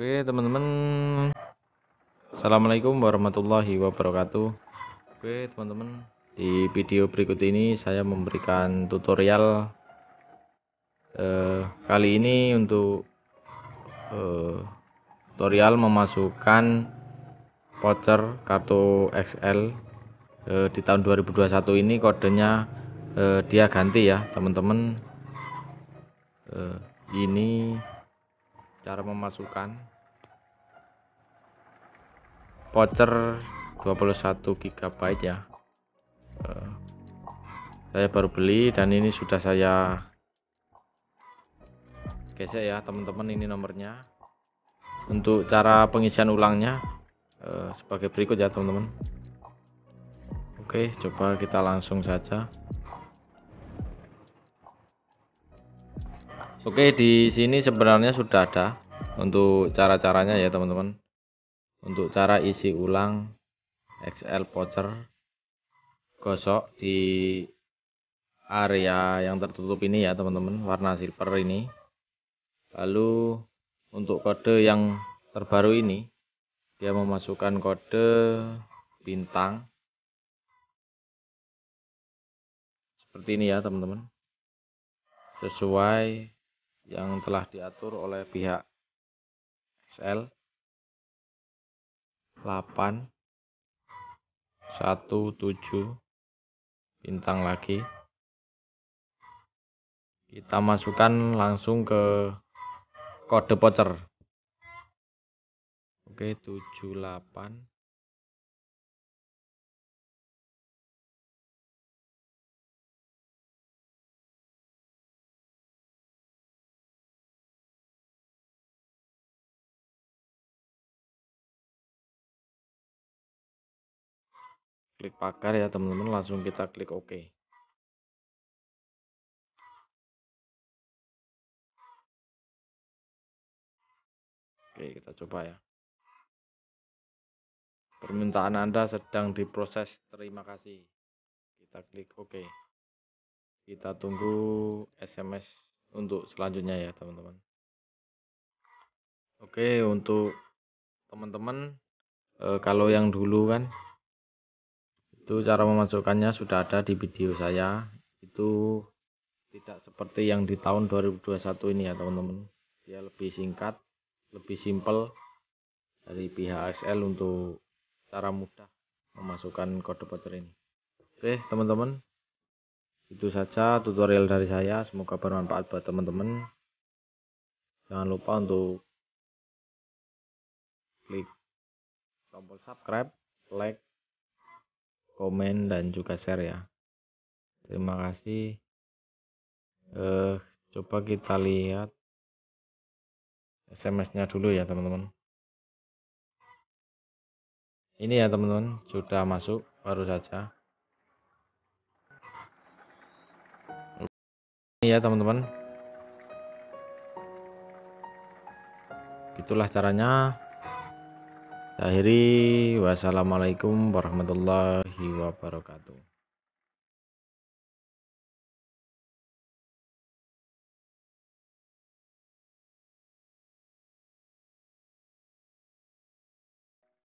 Oke teman-teman Assalamualaikum warahmatullahi wabarakatuh Oke teman-teman Di video berikut ini saya memberikan tutorial eh, Kali ini untuk eh, Tutorial memasukkan voucher kartu XL eh, di tahun 2021 ini kodenya eh, dia ganti ya teman-teman eh, ini cara memasukkan voucher 21 GB ya eh, saya baru beli dan ini sudah saya gesek ya teman-teman ini nomornya untuk cara pengisian ulangnya eh, sebagai berikut ya teman-teman Oke coba kita langsung saja Oke, di sini sebenarnya sudah ada untuk cara-caranya ya, teman-teman. Untuk cara isi ulang XL voucher gosok di area yang tertutup ini ya, teman-teman, warna silver ini. Lalu untuk kode yang terbaru ini, dia memasukkan kode bintang seperti ini ya, teman-teman. Sesuai yang telah diatur oleh pihak XL 817 bintang lagi kita masukkan langsung ke kode voucher oke 78 klik pakar ya teman-teman langsung kita klik OK Oke, kita coba ya. Permintaan Anda sedang diproses. Terima kasih. Kita klik OK. Kita tunggu SMS untuk selanjutnya ya, teman-teman. Oke, untuk teman-teman eh, kalau yang dulu kan itu cara memasukkannya sudah ada di video saya itu tidak seperti yang di tahun 2021 ini ya teman-teman dia lebih singkat lebih simpel dari pihak ASL untuk cara mudah memasukkan kode voucher ini oke teman-teman itu saja tutorial dari saya semoga bermanfaat buat teman-teman jangan lupa untuk klik tombol subscribe like komen dan juga share ya terima kasih eh, coba kita lihat SMS-nya dulu ya teman-teman ini ya teman-teman sudah masuk baru saja ini ya teman-teman itulah caranya Akhiri wassalamualaikum warahmatullahi wabarakatuh.